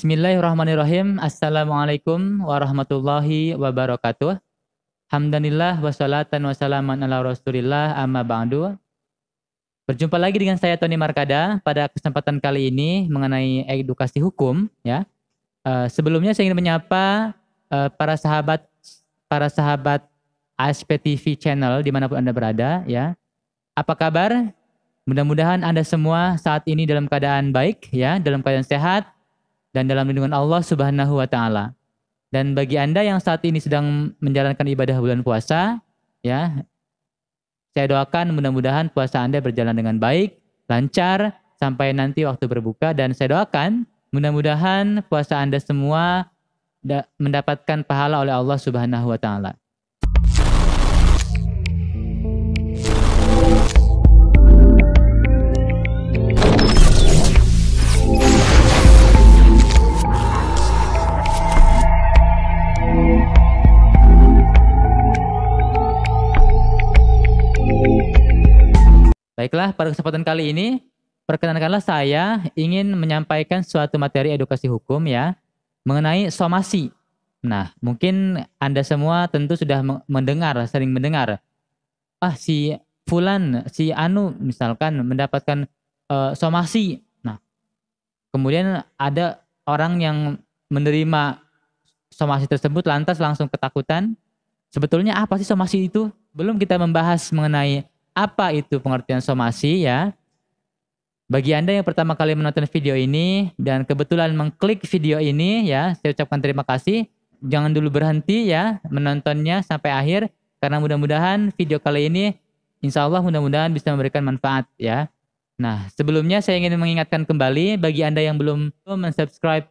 Bismillahirrahmanirrahim. Assalamualaikum warahmatullahi wabarakatuh. Hamdanillah wassalatan wassalaman ala rasulillah amma ba'du. Berjumpa lagi dengan saya Tony Markada pada kesempatan kali ini mengenai edukasi hukum ya. Uh, sebelumnya saya ingin menyapa uh, para sahabat para sahabat ASP TV channel dimanapun Anda berada ya. Apa kabar? Mudah-mudahan Anda semua saat ini dalam keadaan baik ya, dalam keadaan sehat, dan dalam lindungan Allah Subhanahu wa taala. Dan bagi Anda yang saat ini sedang menjalankan ibadah bulan puasa, ya. Saya doakan mudah-mudahan puasa Anda berjalan dengan baik, lancar sampai nanti waktu berbuka dan saya doakan mudah-mudahan puasa Anda semua mendapatkan pahala oleh Allah Subhanahu wa taala. baiklah pada kesempatan kali ini perkenankanlah saya ingin menyampaikan suatu materi edukasi hukum ya mengenai somasi. Nah, mungkin Anda semua tentu sudah mendengar, sering mendengar. Ah, si fulan, si anu misalkan mendapatkan uh, somasi. Nah, kemudian ada orang yang menerima somasi tersebut lantas langsung ketakutan. Sebetulnya apa sih somasi itu? Belum kita membahas mengenai apa itu pengertian somasi ya? Bagi Anda yang pertama kali menonton video ini dan kebetulan mengklik video ini ya, saya ucapkan terima kasih. Jangan dulu berhenti ya menontonnya sampai akhir karena mudah-mudahan video kali ini insya Allah mudah-mudahan bisa memberikan manfaat ya. Nah sebelumnya saya ingin mengingatkan kembali bagi Anda yang belum mensubscribe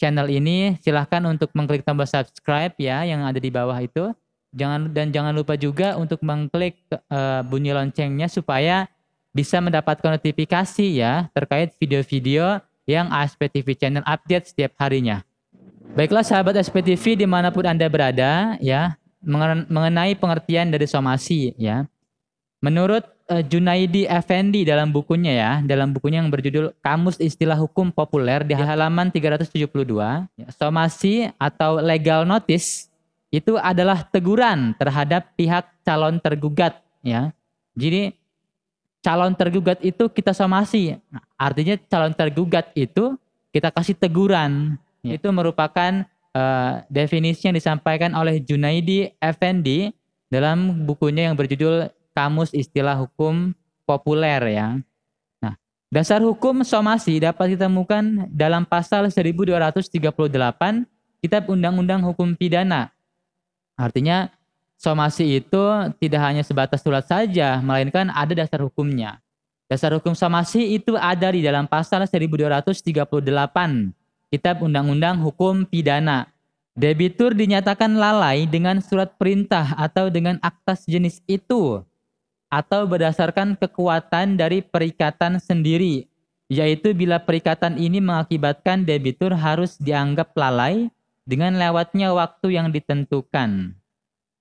channel ini silahkan untuk mengklik tombol subscribe ya yang ada di bawah itu. Jangan dan jangan lupa juga untuk mengklik uh, bunyi loncengnya supaya bisa mendapatkan notifikasi ya terkait video-video yang ASPTV channel update setiap harinya. Baiklah sahabat SPTV dimanapun Anda berada ya mengenai pengertian dari somasi ya. Menurut uh, Junaidi Effendi dalam bukunya ya, dalam bukunya yang berjudul Kamus Istilah Hukum Populer di halaman 372, somasi atau legal notice itu adalah teguran terhadap pihak calon tergugat ya. Jadi calon tergugat itu kita somasi. Artinya calon tergugat itu kita kasih teguran. Ya. Itu merupakan uh, definisi yang disampaikan oleh Junaidi Effendi dalam bukunya yang berjudul Kamus Istilah Hukum Populer ya. Nah, dasar hukum somasi dapat ditemukan dalam pasal 1238 Kitab Undang-Undang Hukum Pidana Artinya somasi itu tidak hanya sebatas surat saja, melainkan ada dasar hukumnya. Dasar hukum somasi itu ada di dalam pasal 1238 Kitab Undang-Undang Hukum Pidana. Debitur dinyatakan lalai dengan surat perintah atau dengan akta sejenis itu atau berdasarkan kekuatan dari perikatan sendiri, yaitu bila perikatan ini mengakibatkan debitur harus dianggap lalai dengan lewatnya waktu yang ditentukan.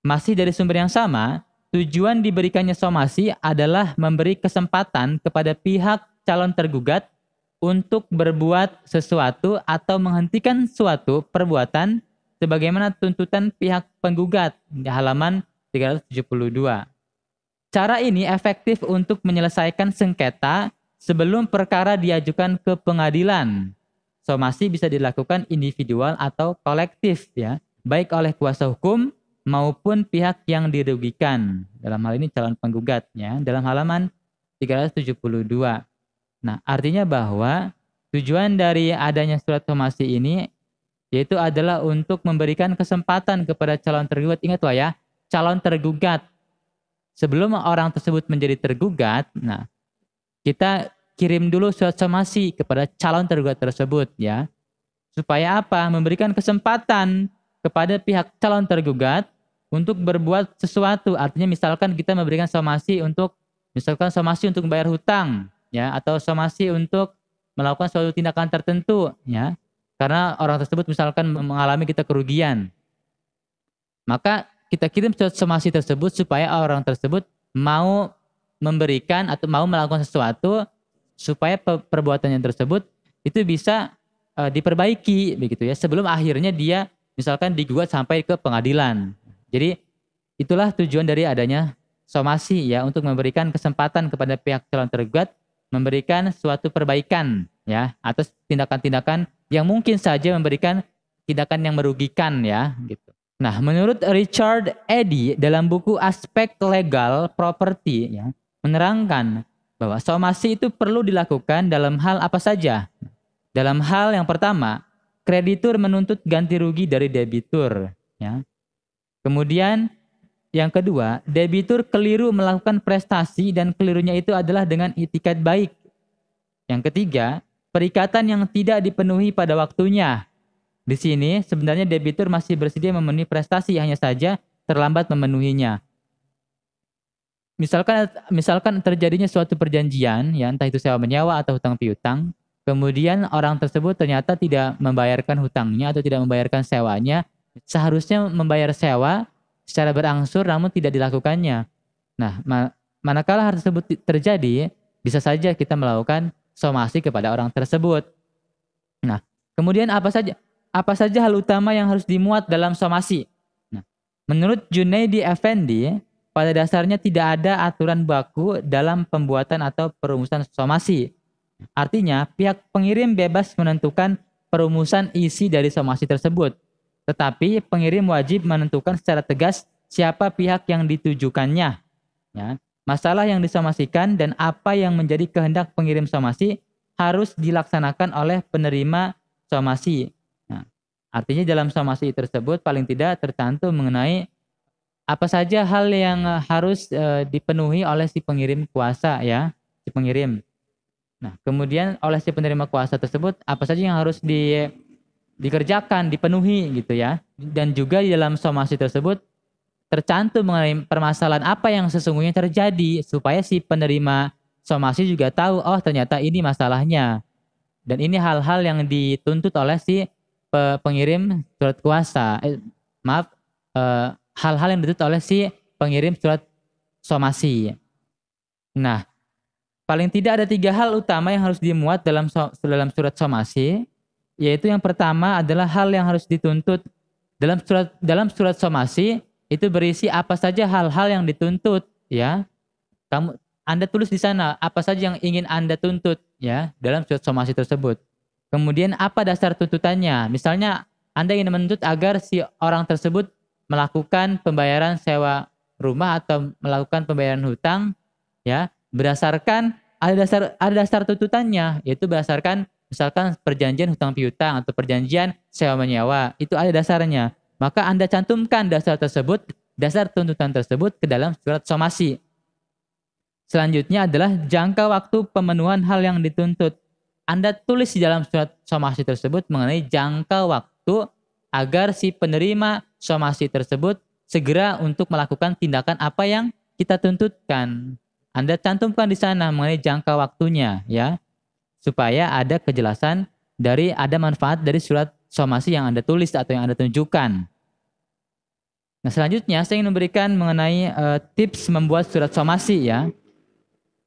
Masih dari sumber yang sama, tujuan diberikannya somasi adalah memberi kesempatan kepada pihak calon tergugat untuk berbuat sesuatu atau menghentikan suatu perbuatan sebagaimana tuntutan pihak penggugat di halaman 372. Cara ini efektif untuk menyelesaikan sengketa sebelum perkara diajukan ke pengadilan Somasi bisa dilakukan individual atau kolektif ya, baik oleh kuasa hukum maupun pihak yang dirugikan. Dalam hal ini calon penggugatnya dalam halaman 372. Nah, artinya bahwa tujuan dari adanya surat somasi ini yaitu adalah untuk memberikan kesempatan kepada calon tergugat. Ingat wah ya, calon tergugat. Sebelum orang tersebut menjadi tergugat, nah kita kirim dulu surat somasi kepada calon tergugat tersebut ya. Supaya apa? Memberikan kesempatan kepada pihak calon tergugat untuk berbuat sesuatu. Artinya misalkan kita memberikan somasi untuk misalkan somasi untuk membayar hutang ya atau somasi untuk melakukan suatu tindakan tertentu ya. Karena orang tersebut misalkan mengalami kita kerugian. Maka kita kirim surat somasi tersebut supaya orang tersebut mau memberikan atau mau melakukan sesuatu supaya perbuatannya tersebut itu bisa e, diperbaiki begitu ya sebelum akhirnya dia misalkan digugat sampai ke pengadilan. Jadi itulah tujuan dari adanya somasi ya untuk memberikan kesempatan kepada pihak calon tergugat memberikan suatu perbaikan ya atas tindakan-tindakan yang mungkin saja memberikan tindakan yang merugikan ya gitu. Nah, menurut Richard Eddy dalam buku Aspek Legal Property ya, menerangkan bahwa somasi itu perlu dilakukan dalam hal apa saja. Dalam hal yang pertama, kreditur menuntut ganti rugi dari debitur. Ya. Kemudian yang kedua, debitur keliru melakukan prestasi dan kelirunya itu adalah dengan itikat baik. Yang ketiga, perikatan yang tidak dipenuhi pada waktunya. Di sini sebenarnya debitur masih bersedia memenuhi prestasi hanya saja terlambat memenuhinya misalkan misalkan terjadinya suatu perjanjian ya entah itu sewa menyewa atau hutang piutang kemudian orang tersebut ternyata tidak membayarkan hutangnya atau tidak membayarkan sewanya seharusnya membayar sewa secara berangsur namun tidak dilakukannya nah ma manakala hal tersebut terjadi bisa saja kita melakukan somasi kepada orang tersebut nah kemudian apa saja apa saja hal utama yang harus dimuat dalam somasi nah menurut Junaidi Effendi pada dasarnya tidak ada aturan baku dalam pembuatan atau perumusan somasi. Artinya, pihak pengirim bebas menentukan perumusan isi dari somasi tersebut. Tetapi pengirim wajib menentukan secara tegas siapa pihak yang ditujukannya. Ya. Masalah yang disomasikan dan apa yang menjadi kehendak pengirim somasi harus dilaksanakan oleh penerima somasi. Nah, artinya dalam somasi tersebut paling tidak tercantum mengenai apa saja hal yang eh, harus e, dipenuhi oleh si pengirim kuasa ya, si pengirim. Nah, kemudian oleh si penerima kuasa tersebut apa saja yang harus di dikerjakan, dipenuhi gitu ya. Dan juga di dalam somasi tersebut tercantum mengenai permasalahan apa yang sesungguhnya terjadi supaya si penerima somasi juga tahu oh ternyata ini masalahnya. Dan ini hal-hal yang dituntut oleh si pengirim surat kuasa. Eh, maaf, eh, hal-hal yang ditutup oleh si pengirim surat somasi. Nah, paling tidak ada tiga hal utama yang harus dimuat dalam dalam surat somasi, yaitu yang pertama adalah hal yang harus dituntut dalam surat dalam surat somasi itu berisi apa saja hal-hal yang dituntut ya. Kamu Anda tulis di sana apa saja yang ingin Anda tuntut ya dalam surat somasi tersebut. Kemudian apa dasar tuntutannya? Misalnya Anda ingin menuntut agar si orang tersebut melakukan pembayaran sewa rumah atau melakukan pembayaran hutang ya berdasarkan ada dasar ada dasar tuntutannya yaitu berdasarkan misalkan perjanjian hutang piutang atau perjanjian sewa menyewa itu ada dasarnya maka Anda cantumkan dasar tersebut dasar tuntutan tersebut ke dalam surat somasi selanjutnya adalah jangka waktu pemenuhan hal yang dituntut Anda tulis di dalam surat somasi tersebut mengenai jangka waktu agar si penerima somasi tersebut segera untuk melakukan tindakan apa yang kita tuntutkan. Anda cantumkan di sana mengenai jangka waktunya ya. Supaya ada kejelasan dari ada manfaat dari surat somasi yang Anda tulis atau yang Anda tunjukkan. Nah, selanjutnya saya ingin memberikan mengenai uh, tips membuat surat somasi ya.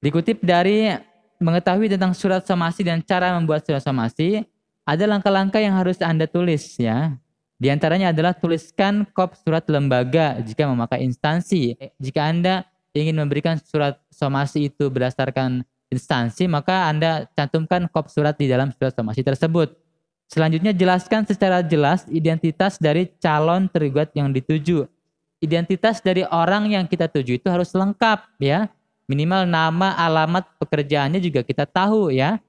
Dikutip dari mengetahui tentang surat somasi dan cara membuat surat somasi, ada langkah-langkah yang harus Anda tulis ya. Di antaranya adalah tuliskan kop surat lembaga jika memakai instansi. Jika Anda ingin memberikan surat somasi itu berdasarkan instansi, maka Anda cantumkan kop surat di dalam surat somasi tersebut. Selanjutnya jelaskan secara jelas identitas dari calon tergugat yang dituju. Identitas dari orang yang kita tuju itu harus lengkap ya. Minimal nama, alamat pekerjaannya juga kita tahu ya.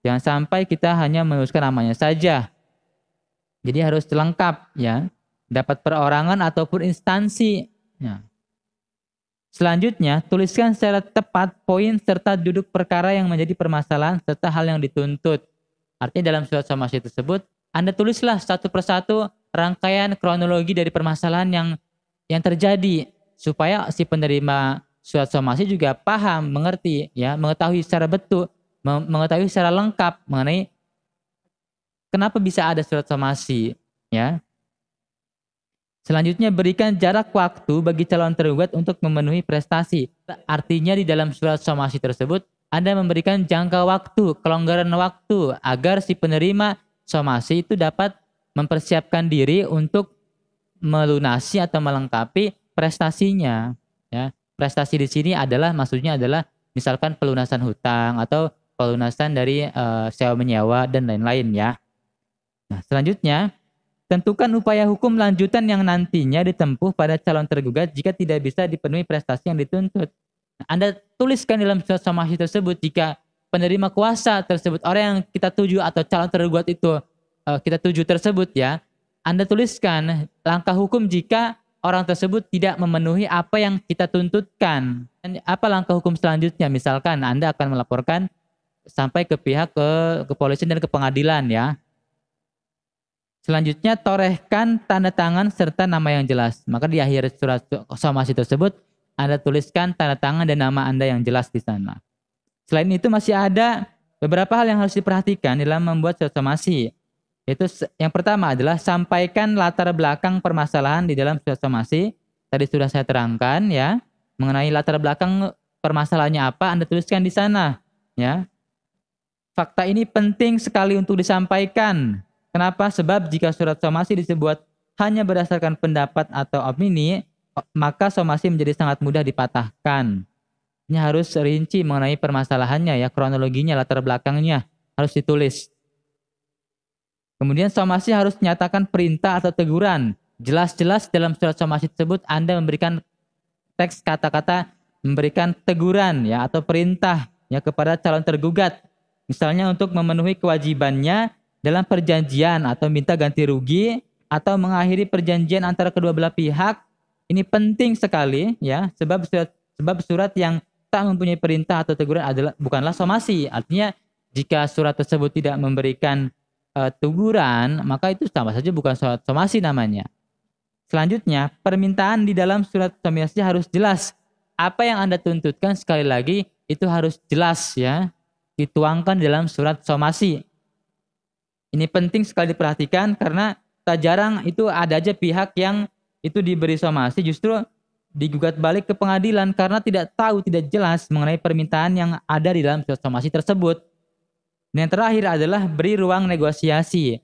Jangan sampai kita hanya menuliskan namanya saja. Jadi harus lengkap ya, dapat perorangan ataupun instansi. Ya. Selanjutnya, tuliskan secara tepat poin serta duduk perkara yang menjadi permasalahan serta hal yang dituntut. Artinya dalam surat somasi tersebut, Anda tulislah satu persatu rangkaian kronologi dari permasalahan yang yang terjadi supaya si penerima surat somasi juga paham, mengerti, ya, mengetahui secara betul, mengetahui secara lengkap mengenai Kenapa bisa ada surat somasi? Ya. Selanjutnya berikan jarak waktu bagi calon tergugat untuk memenuhi prestasi. Artinya di dalam surat somasi tersebut Anda memberikan jangka waktu, kelonggaran waktu agar si penerima somasi itu dapat mempersiapkan diri untuk melunasi atau melengkapi prestasinya. Ya, prestasi di sini adalah maksudnya adalah misalkan pelunasan hutang atau pelunasan dari uh, sewa menyewa dan lain-lain ya. Nah, selanjutnya, tentukan upaya hukum lanjutan yang nantinya ditempuh pada calon tergugat jika tidak bisa dipenuhi prestasi yang dituntut. Nah, Anda tuliskan dalam surat somasi tersebut jika penerima kuasa tersebut, orang yang kita tuju atau calon tergugat itu uh, kita tuju tersebut ya, Anda tuliskan langkah hukum jika orang tersebut tidak memenuhi apa yang kita tuntutkan. Dan Apa langkah hukum selanjutnya? Misalkan Anda akan melaporkan sampai ke pihak ke kepolisian dan ke pengadilan ya. Selanjutnya torehkan tanda tangan serta nama yang jelas. Maka di akhir surat somasi tersebut Anda tuliskan tanda tangan dan nama Anda yang jelas di sana. Selain itu masih ada beberapa hal yang harus diperhatikan dalam membuat surat somasi. Itu yang pertama adalah sampaikan latar belakang permasalahan di dalam surat somasi. Tadi sudah saya terangkan ya mengenai latar belakang permasalahannya apa Anda tuliskan di sana ya. Fakta ini penting sekali untuk disampaikan Kenapa? Sebab jika surat somasi disebut hanya berdasarkan pendapat atau opini, maka somasi menjadi sangat mudah dipatahkan. Ini harus rinci mengenai permasalahannya ya, kronologinya, latar belakangnya harus ditulis. Kemudian somasi harus menyatakan perintah atau teguran. Jelas-jelas dalam surat somasi tersebut Anda memberikan teks kata-kata memberikan teguran ya atau perintah ya kepada calon tergugat. Misalnya untuk memenuhi kewajibannya dalam perjanjian atau minta ganti rugi atau mengakhiri perjanjian antara kedua belah pihak ini penting sekali ya sebab surat sebab surat yang tak mempunyai perintah atau teguran adalah bukanlah somasi artinya jika surat tersebut tidak memberikan uh, teguran maka itu sama saja bukan surat somasi namanya selanjutnya permintaan di dalam surat somasi harus jelas apa yang anda tuntutkan sekali lagi itu harus jelas ya dituangkan dalam surat somasi ini penting sekali diperhatikan karena tak jarang itu ada aja pihak yang itu diberi somasi justru digugat balik ke pengadilan karena tidak tahu, tidak jelas mengenai permintaan yang ada di dalam surat somasi tersebut. Dan yang terakhir adalah beri ruang negosiasi.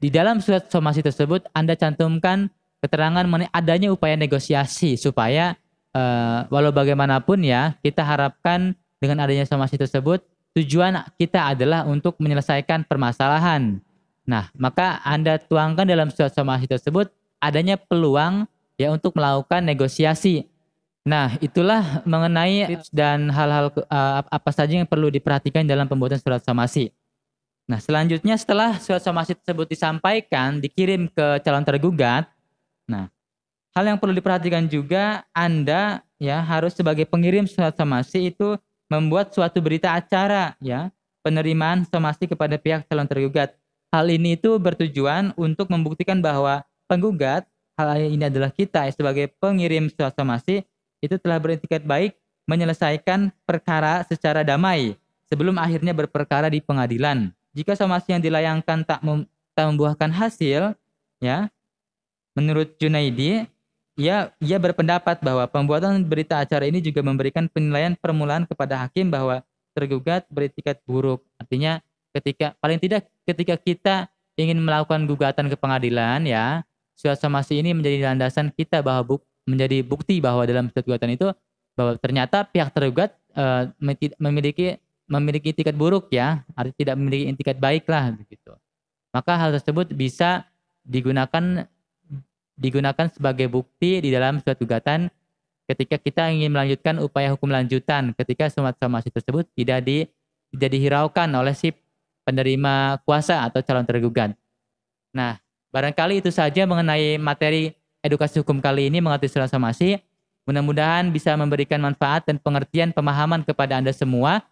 Di dalam surat somasi tersebut Anda cantumkan keterangan mengenai adanya upaya negosiasi supaya uh, walau bagaimanapun ya kita harapkan dengan adanya somasi tersebut tujuan kita adalah untuk menyelesaikan permasalahan. Nah, maka Anda tuangkan dalam surat somasi tersebut adanya peluang ya untuk melakukan negosiasi. Nah, itulah mengenai tips dan hal-hal uh, apa saja yang perlu diperhatikan dalam pembuatan surat somasi. Nah, selanjutnya setelah surat somasi tersebut disampaikan, dikirim ke calon tergugat. Nah, hal yang perlu diperhatikan juga Anda ya harus sebagai pengirim surat somasi itu membuat suatu berita acara ya penerimaan somasi kepada pihak calon tergugat. Hal ini itu bertujuan untuk membuktikan bahwa penggugat hal ini adalah kita sebagai pengirim surat somasi itu telah beretiket baik menyelesaikan perkara secara damai sebelum akhirnya berperkara di pengadilan. Jika somasi yang dilayangkan tak, mem tak membuahkan hasil, ya, menurut Junaidi, ia, ia berpendapat bahwa pembuatan berita acara ini juga memberikan penilaian permulaan kepada hakim bahwa tergugat beritikat buruk. Artinya ketika paling tidak ketika kita ingin melakukan gugatan ke pengadilan ya, surat somasi ini menjadi landasan kita bahwa buk, menjadi bukti bahwa dalam surat gugatan itu bahwa ternyata pihak tergugat e, memiliki memiliki tiket buruk ya, artinya tidak memiliki tiket baik lah begitu. Maka hal tersebut bisa digunakan digunakan sebagai bukti di dalam suatu gugatan ketika kita ingin melanjutkan upaya hukum lanjutan ketika surat somasi tersebut tidak di tidak dihiraukan oleh si penerima kuasa atau calon tergugat. Nah, barangkali itu saja mengenai materi edukasi hukum kali ini mengenai surat somasi. Mudah-mudahan bisa memberikan manfaat dan pengertian pemahaman kepada Anda semua.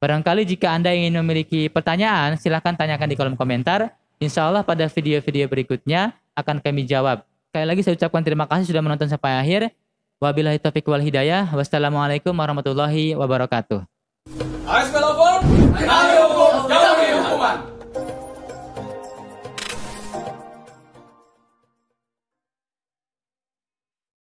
Barangkali jika Anda ingin memiliki pertanyaan, silahkan tanyakan di kolom komentar. Insya Allah pada video-video berikutnya akan kami jawab. Sekali lagi saya ucapkan terima kasih sudah menonton sampai akhir. Wabillahi taufiq wal hidayah. Wassalamualaikum warahmatullahi wabarakatuh.